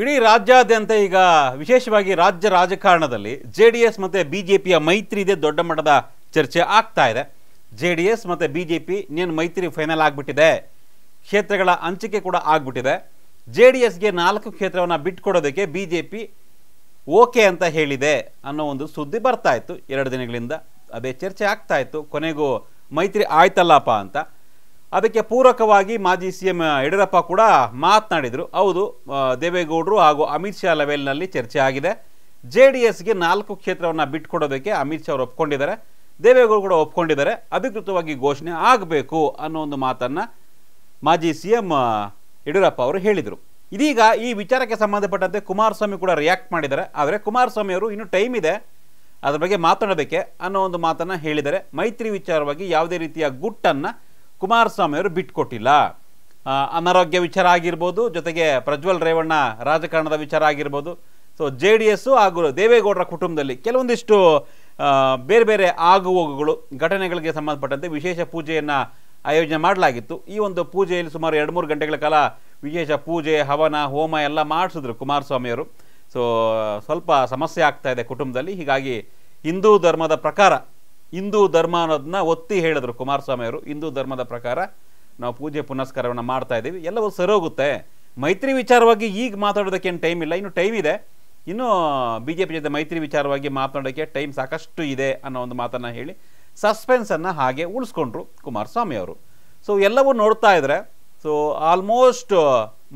ಇಡೀ ರಾಜ್ಯಾದ್ಯಂತ ಈಗ ವಿಶೇಷವಾಗಿ ರಾಜ್ಯ ರಾಜಕಾರಣದಲ್ಲಿ ಜೆ ಡಿ ಎಸ್ ಮತ್ತು ಬಿ ಜೆ ಪಿಯ ಮೈತ್ರಿ ಇದೆ ದೊಡ್ಡ ಮಟ್ಟದ ಚರ್ಚೆ ಆಗ್ತಾ ಇದೆ ಜೆ ಡಿ ಎಸ್ ಮತ್ತು ಬಿ ಜೆ ಪಿ ಇನ್ನೇನು ಮೈತ್ರಿ ಫೈನಲ್ ಆಗಿಬಿಟ್ಟಿದೆ ಕ್ಷೇತ್ರಗಳ ಹಂಚಿಕೆ ಕೂಡ ಆಗಿಬಿಟ್ಟಿದೆ ಜೆ ಡಿ ಎಸ್ಗೆ ನಾಲ್ಕು ಕ್ಷೇತ್ರವನ್ನು ಬಿಟ್ಕೊಡೋದಕ್ಕೆ ಬಿ ಜೆ ಪಿ ಓಕೆ ಅಂತ ಹೇಳಿದೆ ಅನ್ನೋ ಒಂದು ಸುದ್ದಿ ಬರ್ತಾ ಇತ್ತು ಎರಡು ದಿನಗಳಿಂದ ಅದೇ ಚರ್ಚೆ ಆಗ್ತಾ ಇತ್ತು ಕೊನೆಗೂ ಮೈತ್ರಿ ಆಯ್ತಲ್ಲಪ್ಪ ಅಂತ ಅದಕ್ಕೆ ಪೂರಕವಾಗಿ ಮಾಜಿ ಸಿ ಎಂ ಯಡಿಯೂರಪ್ಪ ಕೂಡ ಮಾತನಾಡಿದರು ಹೌದು ದೇವೇಗೌಡರು ಹಾಗೂ ಅಮಿತ್ ಶಾ ಲೆವೆಲ್ನಲ್ಲಿ ಚರ್ಚೆ ಆಗಿದೆ ಜೆ ಡಿ ಎಸ್ಗೆ ನಾಲ್ಕು ಕ್ಷೇತ್ರವನ್ನು ಬಿಟ್ಟುಕೊಡೋದಕ್ಕೆ ಅಮಿತ್ ಶಾ ಅವರು ಒಪ್ಕೊಂಡಿದ್ದಾರೆ ದೇವೇಗೌಡರು ಕೂಡ ಒಪ್ಕೊಂಡಿದ್ದಾರೆ ಅಧಿಕೃತವಾಗಿ ಘೋಷಣೆ ಆಗಬೇಕು ಅನ್ನೋ ಒಂದು ಮಾತನ್ನು ಮಾಜಿ ಸಿ ಎಂ ಯಡಿಯೂರಪ್ಪ ಅವರು ಹೇಳಿದರು ಇದೀಗ ಈ ವಿಚಾರಕ್ಕೆ ಸಂಬಂಧಪಟ್ಟಂತೆ ಕುಮಾರಸ್ವಾಮಿ ಕೂಡ ರಿಯಾಕ್ಟ್ ಮಾಡಿದ್ದಾರೆ ಆದರೆ ಕುಮಾರಸ್ವಾಮಿ ಅವರು ಇನ್ನೂ ಟೈಮ್ ಇದೆ ಅದರ ಬಗ್ಗೆ ಮಾತಾಡೋದಕ್ಕೆ ಅನ್ನೋ ಒಂದು ಮಾತನ್ನು ಹೇಳಿದರೆ ಮೈತ್ರಿ ವಿಚಾರವಾಗಿ ಯಾವುದೇ ರೀತಿಯ ಗುಟ್ಟನ್ನು ಕುಮಾರಸ್ವಾಮಿ ಅವರು ಬಿಟ್ಕೊಟ್ಟಿಲ್ಲ ಅನಾರೋಗ್ಯ ವಿಚಾರ ಆಗಿರ್ಬೋದು ಜೊತೆಗೆ ಪ್ರಜ್ವಲ್ ರೇವಣ್ಣ ರಾಜಕಾರಣದ ವಿಚಾರ ಆಗಿರ್ಬೋದು ಸೊ ಜೆ ಡಿ ಎಸ್ಸು ಹಾಗೂ ದೇವೇಗೌಡರ ಕುಟುಂಬದಲ್ಲಿ ಕೆಲವೊಂದಿಷ್ಟು ಬೇರೆ ಬೇರೆ ಹೋಗುಗಳು ಘಟನೆಗಳಿಗೆ ಸಂಬಂಧಪಟ್ಟಂತೆ ವಿಶೇಷ ಪೂಜೆಯನ್ನು ಆಯೋಜನೆ ಮಾಡಲಾಗಿತ್ತು ಈ ಒಂದು ಪೂಜೆಯಲ್ಲಿ ಸುಮಾರು ಎರಡು ಮೂರು ಗಂಟೆಗಳ ಕಾಲ ವಿಶೇಷ ಪೂಜೆ ಹವನ ಹೋಮ ಎಲ್ಲ ಮಾಡಿಸಿದ್ರು ಕುಮಾರಸ್ವಾಮಿಯವರು ಸೊ ಸ್ವಲ್ಪ ಸಮಸ್ಯೆ ಆಗ್ತಾ ಇದೆ ಕುಟುಂಬದಲ್ಲಿ ಹೀಗಾಗಿ ಹಿಂದೂ ಧರ್ಮದ ಪ್ರಕಾರ ಹಿಂದೂ ಧರ್ಮ ಅನ್ನೋದನ್ನ ಒತ್ತಿ ಹೇಳಿದ್ರು ಕುಮಾರಸ್ವಾಮಿ ಅವರು ಹಿಂದೂ ಧರ್ಮದ ಪ್ರಕಾರ ನಾವು ಪೂಜೆ ಪುನಸ್ಕಾರವನ್ನು ಮಾಡ್ತಾ ಇದ್ದೀವಿ ಎಲ್ಲವೂ ಸರಿ ಹೋಗುತ್ತೆ ಮೈತ್ರಿ ವಿಚಾರವಾಗಿ ಈಗ ಏನು ಟೈಮ್ ಇಲ್ಲ ಇನ್ನು ಟೈಮ್ ಇದೆ ಇನ್ನೂ ಬಿ ಜೆ ಪಿ ಜೊತೆ ಮೈತ್ರಿ ವಿಚಾರವಾಗಿ ಮಾತಾಡೋಕ್ಕೆ ಟೈಮ್ ಸಾಕಷ್ಟು ಇದೆ ಅನ್ನೋ ಒಂದು ಮಾತನ್ನು ಹೇಳಿ ಸಸ್ಪೆನ್ಸನ್ನು ಹಾಗೆ ಉಳಿಸ್ಕೊಂಡ್ರು ಕುಮಾರಸ್ವಾಮಿ ಅವರು ಸೊ ಎಲ್ಲವೂ ನೋಡ್ತಾ ಇದ್ರೆ ಸೊ ಆಲ್ಮೋಸ್ಟ್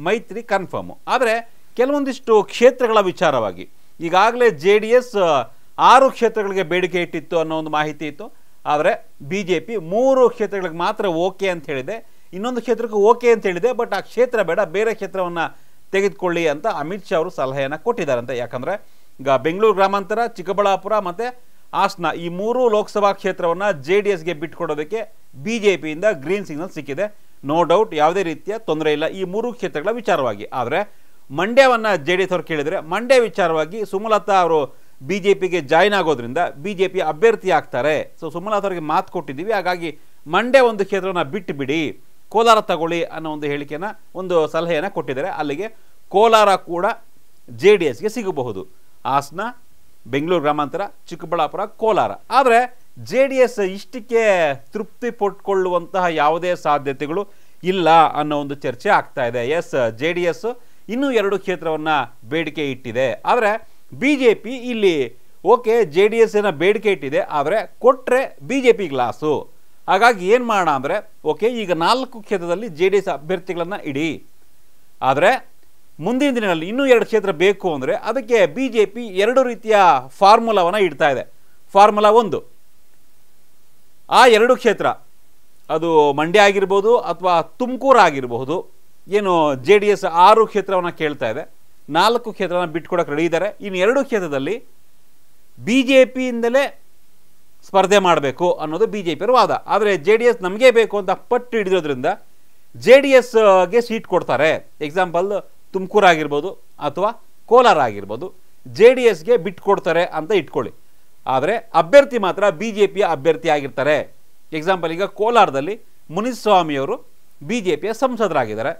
ಮೈತ್ರಿ ಕನ್ಫರ್ಮು ಆದರೆ ಕೆಲವೊಂದಿಷ್ಟು ಕ್ಷೇತ್ರಗಳ ವಿಚಾರವಾಗಿ ಈಗಾಗಲೇ ಜೆ ಡಿ ಎಸ್ ಆರು ಕ್ಷೇತ್ರಗಳಿಗೆ ಬೇಡಿಕೆ ಇಟ್ಟಿತ್ತು ಅನ್ನೋ ಒಂದು ಮಾಹಿತಿ ಇತ್ತು ಆದರೆ ಬಿ ಜೆ ಪಿ ಮೂರು ಕ್ಷೇತ್ರಗಳಿಗೆ ಮಾತ್ರ ಓಕೆ ಅಂತ ಹೇಳಿದೆ ಇನ್ನೊಂದು ಕ್ಷೇತ್ರಕ್ಕೆ ಓಕೆ ಅಂತ ಹೇಳಿದೆ ಬಟ್ ಆ ಕ್ಷೇತ್ರ ಬೇಡ ಬೇರೆ ಕ್ಷೇತ್ರವನ್ನು ತೆಗೆದುಕೊಳ್ಳಿ ಅಂತ ಅಮಿತ್ ಶಾ ಅವರು ಸಲಹೆಯನ್ನು ಕೊಟ್ಟಿದ್ದಾರಂತೆ ಯಾಕಂದರೆ ಈಗ ಬೆಂಗಳೂರು ಗ್ರಾಮಾಂತರ ಚಿಕ್ಕಬಳ್ಳಾಪುರ ಮತ್ತು ಹಾಸನ ಈ ಮೂರು ಲೋಕಸಭಾ ಕ್ಷೇತ್ರವನ್ನು ಜೆ ಡಿ ಎಸ್ಗೆ ಬಿಟ್ಟುಕೊಡೋದಕ್ಕೆ ಬಿ ಜೆ ಪಿಯಿಂದ ಗ್ರೀನ್ ಸಿಗ್ನಲ್ ಸಿಕ್ಕಿದೆ ನೋ ಡೌಟ್ ಯಾವುದೇ ರೀತಿಯ ತೊಂದರೆ ಇಲ್ಲ ಈ ಮೂರು ಕ್ಷೇತ್ರಗಳ ವಿಚಾರವಾಗಿ ಆದರೆ ಮಂಡ್ಯವನ್ನು ಜೆ ಡಿ ಎಸ್ ಅವರು ಕೇಳಿದರೆ ಮಂಡ್ಯ ವಿಚಾರವಾಗಿ ಸುಮಲತಾ ಅವರು ಬಿ ಜೆ ಪಿಗೆ ಜಾಯ್ನ್ ಆಗೋದ್ರಿಂದ ಬಿ ಜೆ ಪಿ ಅಭ್ಯರ್ಥಿ ಆಗ್ತಾರೆ ಸೊ ಸುಮಲತಾ ಅವರಿಗೆ ಮಾತು ಕೊಟ್ಟಿದ್ದೀವಿ ಹಾಗಾಗಿ ಮಂಡ್ಯ ಒಂದು ಕ್ಷೇತ್ರವನ್ನು ಬಿಟ್ಟು ಬಿಡಿ ಕೋಲಾರ ತಗೊಳ್ಳಿ ಅನ್ನೋ ಒಂದು ಹೇಳಿಕೆಯನ್ನು ಒಂದು ಸಲಹೆಯನ್ನು ಕೊಟ್ಟಿದ್ದಾರೆ ಅಲ್ಲಿಗೆ ಕೋಲಾರ ಕೂಡ ಜೆ ಡಿ ಎಸ್ಗೆ ಸಿಗಬಹುದು ಹಾಸನ ಬೆಂಗಳೂರು ಗ್ರಾಮಾಂತರ ಚಿಕ್ಕಬಳ್ಳಾಪುರ ಕೋಲಾರ ಆದರೆ ಜೆ ಡಿ ಎಸ್ ಇಷ್ಟಕ್ಕೆ ತೃಪ್ತಿ ಪಟ್ಕೊಳ್ಳುವಂತಹ ಯಾವುದೇ ಸಾಧ್ಯತೆಗಳು ಇಲ್ಲ ಅನ್ನೋ ಒಂದು ಚರ್ಚೆ ಆಗ್ತಾ ಇದೆ ಎಸ್ ಜೆ ಡಿ ಎಸ್ ಇನ್ನೂ ಎರಡು ಕ್ಷೇತ್ರವನ್ನು ಬೇಡಿಕೆ ಇಟ್ಟಿದೆ ಆದರೆ ಬಿ ಜೆ ಪಿ ಇಲ್ಲಿ ಓಕೆ ಜೆ ಡಿ ಏನ ಬೇಡಿಕೆ ಇಟ್ಟಿದೆ ಆದರೆ ಕೊಟ್ಟರೆ ಬಿ ಜೆ ಪಿ ಗ್ಲಾಸು ಹಾಗಾಗಿ ಏನು ಮಾಡೋಣ ಅಂದರೆ ಓಕೆ ಈಗ ನಾಲ್ಕು ಕ್ಷೇತ್ರದಲ್ಲಿ ಜೆ ಡಿ ಎಸ್ ಅಭ್ಯರ್ಥಿಗಳನ್ನು ಇಡಿ ಆದರೆ ಮುಂದಿನ ದಿನಗಳಲ್ಲಿ ಇನ್ನೂ ಎರಡು ಕ್ಷೇತ್ರ ಬೇಕು ಅಂದರೆ ಅದಕ್ಕೆ ಬಿ ಜೆ ಪಿ ಎರಡು ರೀತಿಯ ಫಾರ್ಮುಲಾವನ್ನು ಇಡ್ತಾ ಇದೆ ಫಾರ್ಮುಲಾ ಒಂದು ಆ ಎರಡು ಕ್ಷೇತ್ರ ಅದು ಮಂಡ್ಯ ಆಗಿರ್ಬೋದು ಅಥವಾ ತುಮಕೂರು ಆಗಿರಬಹುದು ಏನು ಜೆ ಡಿ ಎಸ್ ಆರು ಕ್ಷೇತ್ರವನ್ನು ಕೇಳ್ತಾ ಇದೆ ನಾಲ್ಕು ಕ್ಷೇತ್ರನ ಬಿಟ್ಕೊಡಕ್ಕೆ ರೆಡಿ ಇದ್ದಾರೆ ಇನ್ನು ಎರಡು ಕ್ಷೇತ್ರದಲ್ಲಿ ಬಿ ಜೆ ಪಿಯಿಂದಲೇ ಸ್ಪರ್ಧೆ ಮಾಡಬೇಕು ಅನ್ನೋದು ಬಿ ಜೆ ಪಿಯರ ವಾದ ಆದರೆ ಜೆ ಡಿ ಎಸ್ ನಮಗೇ ಬೇಕು ಅಂತ ಪಟ್ಟು ಹಿಡಿದೋದ್ರಿಂದ ಜೆ ಡಿ ಎಸ್ಗೆ ಸೀಟ್ ಕೊಡ್ತಾರೆ ಎಕ್ಸಾಂಪಲ್ ತುಮಕೂರು ಆಗಿರ್ಬೋದು ಅಥವಾ ಕೋಲಾರ ಆಗಿರ್ಬೋದು ಜೆ ಡಿ ಎಸ್ಗೆ ಬಿಟ್ಕೊಡ್ತಾರೆ ಅಂತ ಇಟ್ಕೊಳ್ಳಿ ಆದರೆ ಅಭ್ಯರ್ಥಿ ಮಾತ್ರ ಬಿ ಜೆ ಪಿಯ ಅಭ್ಯರ್ಥಿ ಆಗಿರ್ತಾರೆ ಎಕ್ಸಾಂಪಲ್ ಈಗ ಕೋಲಾರದಲ್ಲಿ ಮುನಿಸ್ವಾಮಿಯವರು ಬಿ ಜೆ ಪಿಯ ಸಂಸದರಾಗಿದ್ದಾರೆ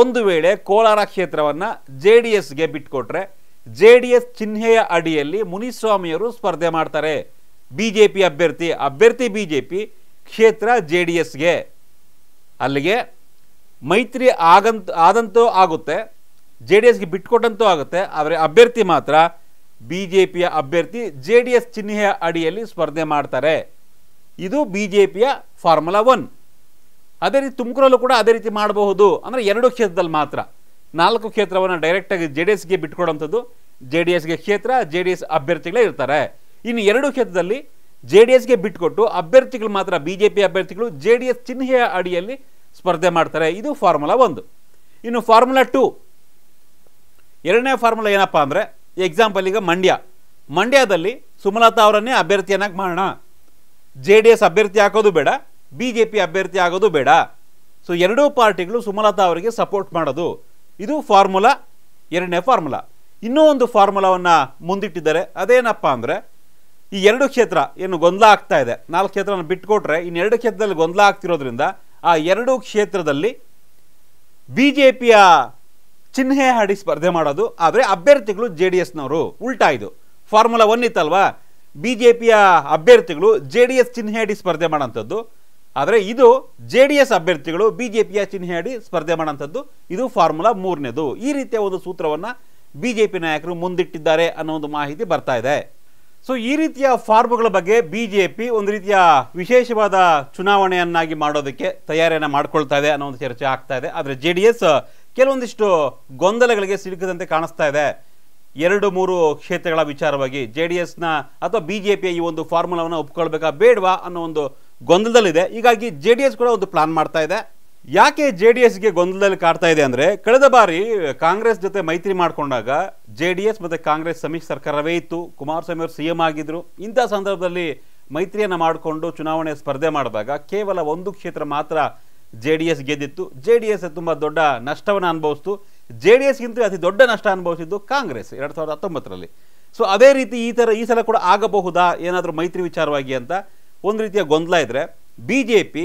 ಒಂದು ವೇಳೆ ಕೋಲಾರ ಕ್ಷೇತ್ರವನ್ನು ಜೆ ಡಿ ಎಸ್ಗೆ ಬಿಟ್ಕೊಟ್ರೆ ಜೆ ಡಿ ಎಸ್ ಚಿಹ್ನೆಯ ಅಡಿಯಲ್ಲಿ ಮುನಿಸ್ವಾಮಿಯವರು ಸ್ಪರ್ಧೆ ಮಾಡ್ತಾರೆ ಬಿ ಜೆ ಪಿ ಅಭ್ಯರ್ಥಿ ಅಭ್ಯರ್ಥಿ ಬಿ ಜೆ ಪಿ ಕ್ಷೇತ್ರ ಜೆ ಡಿ ಎಸ್ಗೆ ಅಲ್ಲಿಗೆ ಮೈತ್ರಿ ಆಗಂತ ಆದಂತೂ ಆಗುತ್ತೆ ಜೆ ಡಿ ಎಸ್ಗೆ ಬಿಟ್ಕೊಟ್ಟಂತೂ ಆಗುತ್ತೆ ಆದರೆ ಅಭ್ಯರ್ಥಿ ಮಾತ್ರ ಬಿ ಜೆ ಪಿಯ ಅಭ್ಯರ್ಥಿ ಜೆ ಡಿ ಎಸ್ ಚಿಹ್ನೆಯ ಅಡಿಯಲ್ಲಿ ಸ್ಪರ್ಧೆ ಮಾಡ್ತಾರೆ ಇದು ಬಿ ಜೆ ಪಿಯ ಫಾರ್ಮುಲಾ ಒನ್ ಅದೇ ರೀತಿ ತುಮಕೂರಲ್ಲೂ ಕೂಡ ಅದೇ ರೀತಿ ಮಾಡಬಹುದು ಅಂದರೆ ಎರಡು ಕ್ಷೇತ್ರದಲ್ಲಿ ಮಾತ್ರ ನಾಲ್ಕು ಕ್ಷೇತ್ರವನ್ನು ಡೈರೆಕ್ಟಾಗಿ ಜೆ ಡಿ ಎಸ್ಗೆ ಬಿಟ್ಕೊಡುವಂಥದ್ದು ಜೆ ಡಿ ಎಸ್ಗೆ ಕ್ಷೇತ್ರ ಜೆ ಡಿ ಎಸ್ ಅಭ್ಯರ್ಥಿಗಳೇ ಇರ್ತಾರೆ ಇನ್ನು ಎರಡು ಕ್ಷೇತ್ರದಲ್ಲಿ ಜೆ ಡಿ ಎಸ್ಗೆ ಬಿಟ್ಕೊಟ್ಟು ಅಭ್ಯರ್ಥಿಗಳು ಮಾತ್ರ ಬಿ ಜೆ ಪಿ ಅಭ್ಯರ್ಥಿಗಳು ಜೆ ಡಿ ಎಸ್ ಚಿಹ್ನೆಯ ಅಡಿಯಲ್ಲಿ ಸ್ಪರ್ಧೆ ಮಾಡ್ತಾರೆ ಇದು ಫಾರ್ಮುಲಾ ಒಂದು ಇನ್ನು ಫಾರ್ಮುಲಾ ಟು ಎರಡನೇ ಫಾರ್ಮುಲಾ ಏನಪ್ಪ ಅಂದರೆ ಎಕ್ಸಾಂಪಲ್ ಈಗ ಮಂಡ್ಯ ಮಂಡ್ಯದಲ್ಲಿ ಸುಮಲತಾ ಅವರನ್ನೇ ಅಭ್ಯರ್ಥಿಯನ್ನಾಗಿ ಮಾಡೋಣ ಜೆ ಡಿ ಎಸ್ ಅಭ್ಯರ್ಥಿ ಹಾಕೋದು ಬೇಡ ಬಿ ಜೆ ಪಿ ಅಭ್ಯರ್ಥಿ ಆಗೋದು ಬೇಡ ಸೊ ಎರಡೂ ಪಾರ್ಟಿಗಳು ಸುಮಲತಾ ಅವರಿಗೆ ಸಪೋರ್ಟ್ ಮಾಡೋದು ಇದು ಫಾರ್ಮುಲಾ ಎರಡನೇ ಫಾರ್ಮುಲಾ ಇನ್ನೂ ಒಂದು ಫಾರ್ಮುಲಾವನ್ನು ಮುಂದಿಟ್ಟಿದ್ದಾರೆ ಅದೇನಪ್ಪ ಅಂದರೆ ಈ ಎರಡು ಕ್ಷೇತ್ರ ಏನು ಗೊಂದಲ ಆಗ್ತಾ ಇದೆ ನಾಲ್ಕು ಕ್ಷೇತ್ರನ ಬಿಟ್ಕೊಟ್ರೆ ಎರಡು ಕ್ಷೇತ್ರದಲ್ಲಿ ಗೊಂದಲ ಆಗ್ತಿರೋದ್ರಿಂದ ಆ ಎರಡು ಕ್ಷೇತ್ರದಲ್ಲಿ ಬಿ ಜೆ ಪಿಯ ಚಿಹ್ನೆ ಹಾಡಿ ಸ್ಪರ್ಧೆ ಮಾಡೋದು ಆದರೆ ಅಭ್ಯರ್ಥಿಗಳು ಜೆ ಡಿ ಎಸ್ನವರು ಉಲ್ಟಾ ಇದು ಫಾರ್ಮುಲಾ ಒನ್ ಇತ್ತಲ್ವಾ ಬಿ ಜೆ ಪಿಯ ಅಭ್ಯರ್ಥಿಗಳು ಜೆ ಡಿ ಎಸ್ ಚಿಹ್ನೆ ಅಡಿ ಸ್ಪರ್ಧೆ ಮಾಡೋಂಥದ್ದು ಆದರೆ ಇದು ಜೆ ಡಿ ಎಸ್ ಅಭ್ಯರ್ಥಿಗಳು ಬಿ ಜೆ ಪಿಯ ಚಿಹ್ನೆ ಅಡಿ ಸ್ಪರ್ಧೆ ಮಾಡೋಂಥದ್ದು ಇದು ಫಾರ್ಮುಲಾ ಮೂರನೇದು ಈ ರೀತಿಯ ಒಂದು ಸೂತ್ರವನ್ನು ಬಿ ಜೆ ಪಿ ನಾಯಕರು ಮುಂದಿಟ್ಟಿದ್ದಾರೆ ಅನ್ನೋ ಒಂದು ಮಾಹಿತಿ ಬರ್ತಾ ಇದೆ ಸೊ ಈ ರೀತಿಯ ಫಾರ್ಮುಗಳ ಬಗ್ಗೆ ಬಿ ಜೆ ಪಿ ಒಂದು ರೀತಿಯ ವಿಶೇಷವಾದ ಚುನಾವಣೆಯನ್ನಾಗಿ ಮಾಡೋದಕ್ಕೆ ತಯಾರಿಯನ್ನು ಮಾಡ್ಕೊಳ್ತಾ ಇದೆ ಅನ್ನೋ ಒಂದು ಚರ್ಚೆ ಆಗ್ತಾ ಇದೆ ಆದರೆ ಜೆ ಡಿ ಎಸ್ ಕೆಲವೊಂದಿಷ್ಟು ಗೊಂದಲಗಳಿಗೆ ಸಿಲುಕದಂತೆ ಕಾಣಿಸ್ತಾ ಇದೆ ಎರಡು ಮೂರು ಕ್ಷೇತ್ರಗಳ ವಿಚಾರವಾಗಿ ಜೆ ಡಿ ಎಸ್ನ ಅಥವಾ ಬಿ ಜೆ ಪಿಯ ಈ ಒಂದು ಫಾರ್ಮುಲಾವನ್ನು ಒಪ್ಕೊಳ್ಬೇಕಾ ಬೇಡವಾ ಅನ್ನೋ ಒಂದು ಗೊಂದಲದಲ್ಲಿದೆ ಹೀಗಾಗಿ ಜೆ ಡಿ ಎಸ್ ಕೂಡ ಒಂದು ಪ್ಲಾನ್ ಮಾಡ್ತಾ ಇದೆ ಯಾಕೆ ಜೆ ಡಿ ಎಸ್ಗೆ ಗೊಂದಲದಲ್ಲಿ ಕಾಡ್ತಾ ಇದೆ ಅಂದರೆ ಕಳೆದ ಬಾರಿ ಕಾಂಗ್ರೆಸ್ ಜೊತೆ ಮೈತ್ರಿ ಮಾಡಿಕೊಂಡಾಗ ಜೆ ಡಿ ಎಸ್ ಮತ್ತು ಕಾಂಗ್ರೆಸ್ ಸಮ್ಮಿಶ್ರ ಸರ್ಕಾರವೇ ಇತ್ತು ಕುಮಾರಸ್ವಾಮಿ ಅವರು ಸಿ ಎಂ ಆಗಿದ್ದರು ಇಂಥ ಸಂದರ್ಭದಲ್ಲಿ ಮೈತ್ರಿಯನ್ನು ಮಾಡಿಕೊಂಡು ಚುನಾವಣೆ ಸ್ಪರ್ಧೆ ಮಾಡಿದಾಗ ಕೇವಲ ಒಂದು ಕ್ಷೇತ್ರ ಮಾತ್ರ ಜೆ ಡಿ ಎಸ್ ಗೆದ್ದಿತ್ತು ಜೆ ಡಿ ಎಸ್ ತುಂಬ ದೊಡ್ಡ ನಷ್ಟವನ್ನು ಅನುಭವಿಸ್ತು ಜೆ ಡಿ ಎಸ್ಗಿಂತ ಅತಿ ದೊಡ್ಡ ನಷ್ಟ ಅನುಭವಿಸಿದ್ದು ಕಾಂಗ್ರೆಸ್ ಎರಡು ಸಾವಿರದ ಹತ್ತೊಂಬತ್ತರಲ್ಲಿ ಸೊ ಅದೇ ರೀತಿ ಈ ಥರ ಈ ಸಲ ಕೂಡ ಆಗಬಹುದಾ ಏನಾದರೂ ಮೈತ್ರಿ ವಿಚಾರವಾಗಿ ಅಂತ ಒಂದು ರೀತಿಯ ಗೊಂದಲ ಇದ್ದರೆ ಬಿ ಜೆ ಪಿ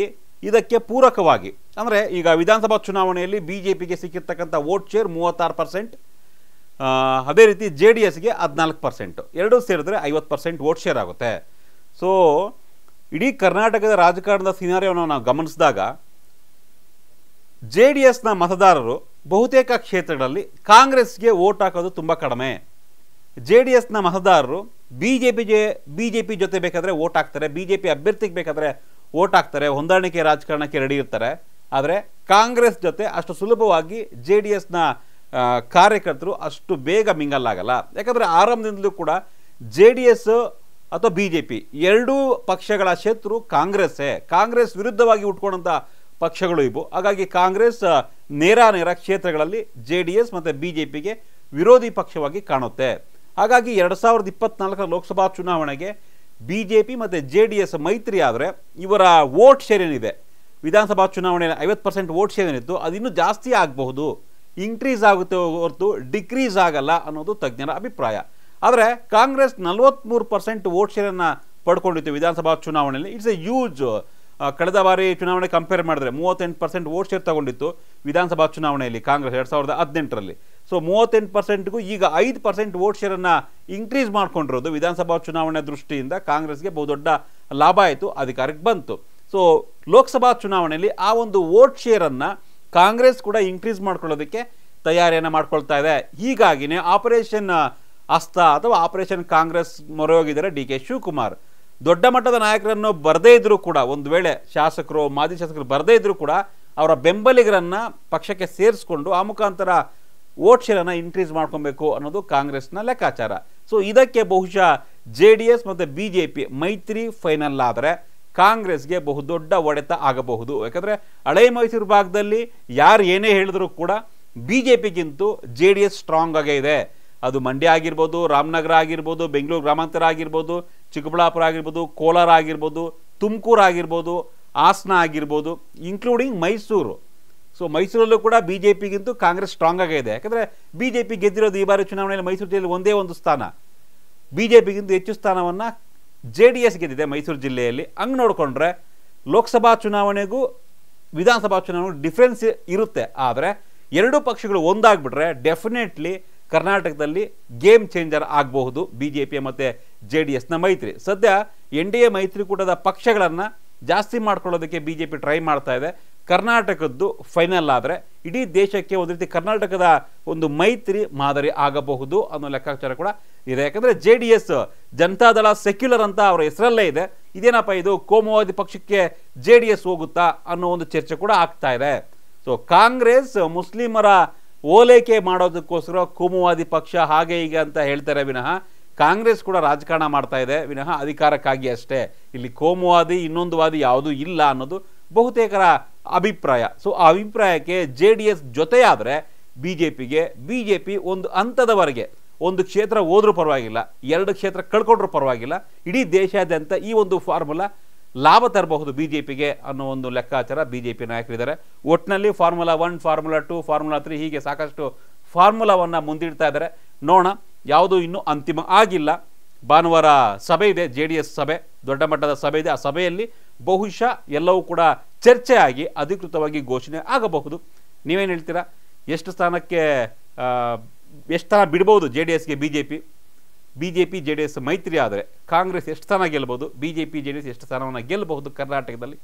ಇದಕ್ಕೆ ಪೂರಕವಾಗಿ ಅಂದರೆ ಈಗ ವಿಧಾನಸಭಾ ಚುನಾವಣೆಯಲ್ಲಿ ಬಿ ಜೆ ಪಿಗೆ ಸಿಕ್ಕಿರ್ತಕ್ಕಂಥ ವೋಟ್ ಶೇರ್ ಮೂವತ್ತಾರು ಪರ್ಸೆಂಟ್ ಅದೇ ರೀತಿ ಜೆ ಡಿ ಎಸ್ಗೆ ಹದಿನಾಲ್ಕು ಪರ್ಸೆಂಟ್ ಎರಡೂ ಸೇರಿದ್ರೆ ಐವತ್ತು ಪರ್ಸೆಂಟ್ ವೋಟ್ ಶೇರ್ ಆಗುತ್ತೆ ಸೊ ಇಡೀ ಕರ್ನಾಟಕದ ರಾಜಕಾರಣದ ಸಿನಾರಿಯವನ್ನು ನಾವು ಗಮನಿಸಿದಾಗ ಜೆ ಡಿ ಎಸ್ನ ಮತದಾರರು ಬಹುತೇಕ ಕ್ಷೇತ್ರಗಳಲ್ಲಿ ಕಾಂಗ್ರೆಸ್ಗೆ ವೋಟ್ ಹಾಕೋದು ತುಂಬ ಕಡಿಮೆ ಜೆ ಡಿ ಎಸ್ನ ಮತದಾರರು B J J B J P ಜೊತೆ ಬೇಕಾದರೆ ಓಟ್ ಹಾಕ್ತಾರೆ ಬಿ ಜೆ ಪಿ ಅಭ್ಯರ್ಥಿಗೆ ಬೇಕಾದರೆ ಓಟ್ ಹಾಕ್ತಾರೆ ಹೊಂದಾಣಿಕೆ ರಾಜಕಾರಣಕ್ಕೆ ರೆಡಿ ಇರ್ತಾರೆ ಆದರೆ ಕಾಂಗ್ರೆಸ್ ಜೊತೆ ಅಷ್ಟು ಸುಲಭವಾಗಿ ಜೆ ಡಿ ಎಸ್ನ ಕಾರ್ಯಕರ್ತರು ಅಷ್ಟು ಬೇಗ ಮಿಂಗಲ್ಲಾಗಲ್ಲ ಯಾಕಂದರೆ ಆರಂಭದಿಂದಲೂ ಕೂಡ ಜೆ ಡಿ ಎಸ್ ಅಥವಾ ಬಿ ಜೆ ಪಿ ಎರಡೂ ಪಕ್ಷಗಳ ಶತ್ರು ಕಾಂಗ್ರೆಸ್ಸೇ ಕಾಂಗ್ರೆಸ್ ವಿರುದ್ಧವಾಗಿ ಉಟ್ಕೊಂಡಂಥ ಪಕ್ಷಗಳು ಇವು ಹಾಗಾಗಿ ಕಾಂಗ್ರೆಸ್ ನೇರ ನೇರ ಕ್ಷೇತ್ರಗಳಲ್ಲಿ ಜೆ ಡಿ ಎಸ್ ಮತ್ತು ಬಿ ಜೆ ಪಿಗೆ ವಿರೋಧಿ ಪಕ್ಷವಾಗಿ ಕಾಣುತ್ತೆ ಹಾಗಾಗಿ ಎರಡು ಸಾವಿರದ ಇಪ್ಪತ್ನಾಲ್ಕರ ಲೋಕಸಭಾ ಚುನಾವಣೆಗೆ ಬಿ ಜೆ ಪಿ ಮತ್ತು ಜೆ ಡಿ ಎಸ್ ಮೈತ್ರಿ ಆದರೆ ಇವರ ವೋಟ್ ಶೇರ್ ಏನಿದೆ ವಿಧಾನಸಭಾ ಚುನಾವಣೆಯಲ್ಲಿ ಐವತ್ತು ಪರ್ಸೆಂಟ್ ವೋಟ್ ಶೇರ್ ಏನಿತ್ತು ಇನ್ನೂ ಜಾಸ್ತಿ ಆಗಬಹುದು ಇನ್ಕ್ರೀಸ್ ಆಗುತ್ತೆ ಹೊರತು ಡಿಕ್ರೀಸ್ ಆಗಲ್ಲ ಅನ್ನೋದು ತಜ್ಞರ ಅಭಿಪ್ರಾಯ ಆದರೆ ಕಾಂಗ್ರೆಸ್ ನಲವತ್ತ್ಮೂರು ಪರ್ಸೆಂಟ್ ವೋಟ್ ಶೇರನ್ನು ಪಡ್ಕೊಂಡಿತ್ತು ವಿಧಾನಸಭಾ ಚುನಾವಣೆಯಲ್ಲಿ ಇಟ್ಸ್ ಎ ಯೂಜ್ ಕಳೆದ ಬಾರಿ ಚುನಾವಣೆ ಕಂಪೇರ್ ಮಾಡಿದ್ರೆ ಮೂವತ್ತೆಂಟು ಪರ್ಸೆಂಟ್ ವೋಟ್ ಶೇರ್ ತಗೊಂಡಿತ್ತು ವಿಧಾನಸಭಾ ಚುನಾವಣೆಯಲ್ಲಿ ಕಾಂಗ್ರೆಸ್ ಎರಡು ಸಾವಿರದ ಹದಿನೆಂಟರಲ್ಲಿ ಸೊ ಮೂವತ್ತೆಂಟು ಪರ್ಸೆಂಟ್ಗೂ ಈಗ ಐದು ಪರ್ಸೆಂಟ್ ವೋಟ್ ಶೇರನ್ನು ಇನ್ಕ್ರೀಸ್ ಮಾಡ್ಕೊಂಡಿರೋದು ವಿಧಾನಸಭಾ ಚುನಾವಣೆ ದೃಷ್ಟಿಯಿಂದ ಕಾಂಗ್ರೆಸ್ಗೆ ಬಹುದೊಡ್ಡ ಲಾಭ ಆಯಿತು ಅಧಿಕಾರಕ್ಕೆ ಬಂತು ಸೊ ಲೋಕಸಭಾ ಚುನಾವಣೆಯಲ್ಲಿ ಆ ಒಂದು ವೋಟ್ ಶೇರನ್ನು ಕಾಂಗ್ರೆಸ್ ಕೂಡ ಇನ್ಕ್ರೀಸ್ ಮಾಡ್ಕೊಳ್ಳೋದಕ್ಕೆ ತಯಾರಿಯನ್ನು ಮಾಡ್ಕೊಳ್ತಾ ಇದೆ ಹೀಗಾಗಿನೇ ಆಪರೇಷನ್ ಅಸ್ತ ಅಥವಾ ಆಪರೇಷನ್ ಕಾಂಗ್ರೆಸ್ ಮೊರೆ ಹೋಗಿದ್ದಾರೆ ಡಿ ಕೆ ಶಿವಕುಮಾರ್ ದೊಡ್ಡ ಮಟ್ಟದ ನಾಯಕರನ್ನು ಬರದೇ ಇದ್ದರೂ ಕೂಡ ಒಂದು ವೇಳೆ ಶಾಸಕರು ಮಾಜಿ ಶಾಸಕರು ಬರದೇ ಇದ್ದರೂ ಕೂಡ ಅವರ ಬೆಂಬಲಿಗರನ್ನು ಪಕ್ಷಕ್ಕೆ ಸೇರಿಸ್ಕೊಂಡು ಆ ಮುಖಾಂತರ ವೋಟ್ ಶೇರನ್ನ ಇನ್ಕ್ರೀಸ್ ಮಾಡ್ಕೊಬೇಕು ಅನ್ನೋದು ಕಾಂಗ್ರೆಸ್ನ ಲೆಕ್ಕಾಚಾರ ಸೊ ಇದಕ್ಕೆ ಬಹುಶಃ ಜೆ ಡಿ ಎಸ್ ಮತ್ತು ಬಿ ಜೆ ಪಿ ಮೈತ್ರಿ ಫೈನಲ್ ಆದರೆ ಕಾಂಗ್ರೆಸ್ಗೆ ಬಹುದೊಡ್ಡ ಒಡೆತ ಆಗಬಹುದು ಯಾಕಂದರೆ ಹಳೆ ಮೈಸೂರು ಭಾಗದಲ್ಲಿ ಯಾರು ಏನೇ ಹೇಳಿದ್ರು ಕೂಡ ಬಿ ಜೆ ಪಿಗಿಂತೂ ಜೆ ಡಿ ಎಸ್ ಸ್ಟ್ರಾಂಗ್ ಆಗೇ ಇದೆ ಅದು ಮಂಡ್ಯ ಆಗಿರ್ಬೋದು ರಾಮನಗರ ಆಗಿರ್ಬೋದು ಬೆಂಗಳೂರು ಗ್ರಾಮಾಂತರ ಆಗಿರ್ಬೋದು ಚಿಕ್ಕಬಳ್ಳಾಪುರ ಆಗಿರ್ಬೋದು ಕೋಲಾರ ಆಗಿರ್ಬೋದು ತುಮಕೂರು ಆಗಿರ್ಬೋದು ಹಾಸನ ಆಗಿರ್ಬೋದು ಇನ್ಕ್ಲೂಡಿಂಗ್ ಮೈಸೂರು ಸೊ ಮೈಸೂರಲ್ಲೂ ಕೂಡ ಬಿ ಜೆ ಪಿಗಿಂತೂ ಕಾಂಗ್ರೆಸ್ ಸ್ಟ್ರಾಂಗ್ ಆಗಿದೆ ಯಾಕಂದರೆ ಬಿ ಜೆ ಪಿ ಗೆದ್ದಿರೋದು ಈ ಬಾರಿ ಚುನಾವಣೆಯಲ್ಲಿ ಮೈಸೂರು ಜಿಲ್ಲೆಯಲ್ಲಿ ಒಂದೇ ಒಂದು ಸ್ಥಾನ ಬಿ ಜೆ ಪಿಗಿಂತ ಹೆಚ್ಚು ಸ್ಥಾನವನ್ನು ಜೆ ಡಿ ಎಸ್ ಗೆದ್ದಿದೆ ಮೈಸೂರು ಜಿಲ್ಲೆಯಲ್ಲಿ ಹಂಗೆ ನೋಡಿಕೊಂಡ್ರೆ ಲೋಕಸಭಾ ಚುನಾವಣೆಗೂ ವಿಧಾನಸಭಾ ಚುನಾವಣೆಗೂ ಡಿಫ್ರೆನ್ಸ್ ಇರುತ್ತೆ ಆದರೆ ಎರಡೂ ಪಕ್ಷಗಳು ಒಂದಾಗ್ಬಿಟ್ರೆ ಡೆಫಿನೆಟ್ಲಿ ಕರ್ನಾಟಕದಲ್ಲಿ ಗೇಮ್ ಚೇಂಜರ್ ಆಗಬಹುದು ಬಿ ಜೆ ಪಿ ಮತ್ತು ಜೆ ಡಿ ಎಸ್ನ ಮೈತ್ರಿ ಸದ್ಯ ಎನ್ ಡಿ ಎ ಮೈತ್ರಿಕೂಟದ ಪಕ್ಷಗಳನ್ನು ಜಾಸ್ತಿ ಮಾಡ್ಕೊಳ್ಳೋದಕ್ಕೆ ಬಿ ಜೆ ಪಿ ಟ್ರೈ ಮಾಡ್ತಾ ಇದೆ ಕರ್ನಾಟಕದ್ದು ಫೈನಲ್ ಆದರೆ ಇಡೀ ದೇಶಕ್ಕೆ ಒಂದು ರೀತಿ ಕರ್ನಾಟಕದ ಒಂದು ಮೈತ್ರಿ ಮಾದರಿ ಆಗಬಹುದು ಅನ್ನೋ ಲೆಕ್ಕಾಚಾರ ಕೂಡ ಇದೆ ಯಾಕಂದರೆ J D S Janata Dal secular ಅಂತ ಅವರ ಹೆಸರಲ್ಲೇ ಇದೆ ಇದೇನಪ್ಪ ಇದು ಕೋಮುವಾದಿ ಪಕ್ಷಕ್ಕೆ ಜೆ ಡಿ ಎಸ್ ಹೋಗುತ್ತಾ ಅನ್ನೋ ಒಂದು ಚರ್ಚೆ ಕೂಡ ಆಗ್ತಾ ಇದೆ ಸೊ ಕಾಂಗ್ರೆಸ್ ಮುಸ್ಲಿಮರ ಓಲೈಕೆ ಮಾಡೋದಕ್ಕೋಸ್ಕರ ಕೋಮುವಾದಿ ಪಕ್ಷ ಹಾಗೆ ಹೀಗೆ ಅಂತ ಹೇಳ್ತಾರೆ ವಿನಃ ಕಾಂಗ್ರೆಸ್ ಕೂಡ ರಾಜಕಾರಣ ಮಾಡ್ತಾ ಇದೆ ವಿನಃ ಅಧಿಕಾರಕ್ಕಾಗಿ ಅಷ್ಟೇ ಇಲ್ಲಿ ಕೋಮುವಾದಿ ಇನ್ನೊಂದು ವಾದಿ ಯಾವುದೂ ಇಲ್ಲ ಅನ್ನೋದು ಬಹುತೇಕರ ಅಭಿಪ್ರಾಯ ಸೊ ಆ ಅಭಿಪ್ರಾಯಕ್ಕೆ ಜೆ ಡಿ ಎಸ್ ಜೊತೆಯಾದರೆ ಬಿ ಜೆ ಪಿಗೆ ಬಿ ಜೆ ಪಿ ಒಂದು ಹಂತದವರೆಗೆ ಒಂದು ಕ್ಷೇತ್ರ ಹೋದರೂ ಪರವಾಗಿಲ್ಲ ಎರಡು ಕ್ಷೇತ್ರ ಕಳ್ಕೊಂಡ್ರೂ ಪರವಾಗಿಲ್ಲ ಇಡೀ ದೇಶಾದ್ಯಂತ ಈ ಒಂದು ಫಾರ್ಮುಲಾ ಲಾಭ ತರಬಹುದು ಬಿ ಜೆ ಪಿಗೆ ಅನ್ನೋ ಒಂದು ಲೆಕ್ಕಾಚಾರ ಬಿ ಜೆ ಪಿ ನಾಯಕರಿದ್ದಾರೆ ಒಟ್ಟಿನಲ್ಲಿ formula one formula two formula three ಹೀಗೆ ಸಾಕಷ್ಟು ಫಾರ್ಮುಲಾವನ್ನು ಮುಂದಿಡ್ತಾ ಇದ್ದಾರೆ ನೋಡೋಣ ಯಾವುದು ಇನ್ನೂ ಅಂತಿಮ ಆಗಿಲ್ಲ ಭಾನುವಾರ ಸಭೆ ಇದೆ ಜೆ ಡಿ ಎಸ್ ಸಭೆ ದೊಡ್ಡ ಮಟ್ಟದ ಸಭೆ ಇದೆ ಆ ಸಭೆಯಲ್ಲಿ ಬಹುಶಃ ಎಲ್ಲವೂ ಕೂಡ ಚರ್ಚೆ ಆಗಿ ಅಧಿಕೃತವಾಗಿ ಘೋಷಣೆ ಆಗಬಹುದು ನೀವೇನು ಹೇಳ್ತೀರಾ ಎಷ್ಟು ಸ್ಥಾನಕ್ಕೆ ಎಷ್ಟು ಸ್ಥಾನ ಬಿಡ್ಬೋದು ಜೆ ಡಿ ಎಸ್ಗೆ B J P B J P J D S ಮೈತ್ರಿ ಆದರೆ ಕಾಂಗ್ರೆಸ್ ಎಷ್ಟು ಸ್ಥಾನ ಗೆಲ್ಲಬಹುದು B J P J D S ಎಷ್ಟು ಸ್ಥಾನವನ್ನು ಗೆಲ್ಲಬಹುದು ಕರ್ನಾಟಕದಲ್ಲಿ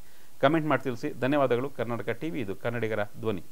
ಕಮೆಂಟ್ ಮಾಡಿ ತಿಳಿಸಿ ಧನ್ಯವಾದಗಳು ಕರ್ನಾಟಕ ಟಿ ವಿ ಇದು ಕನ್ನಡಿಗರ ಧ್ವನಿ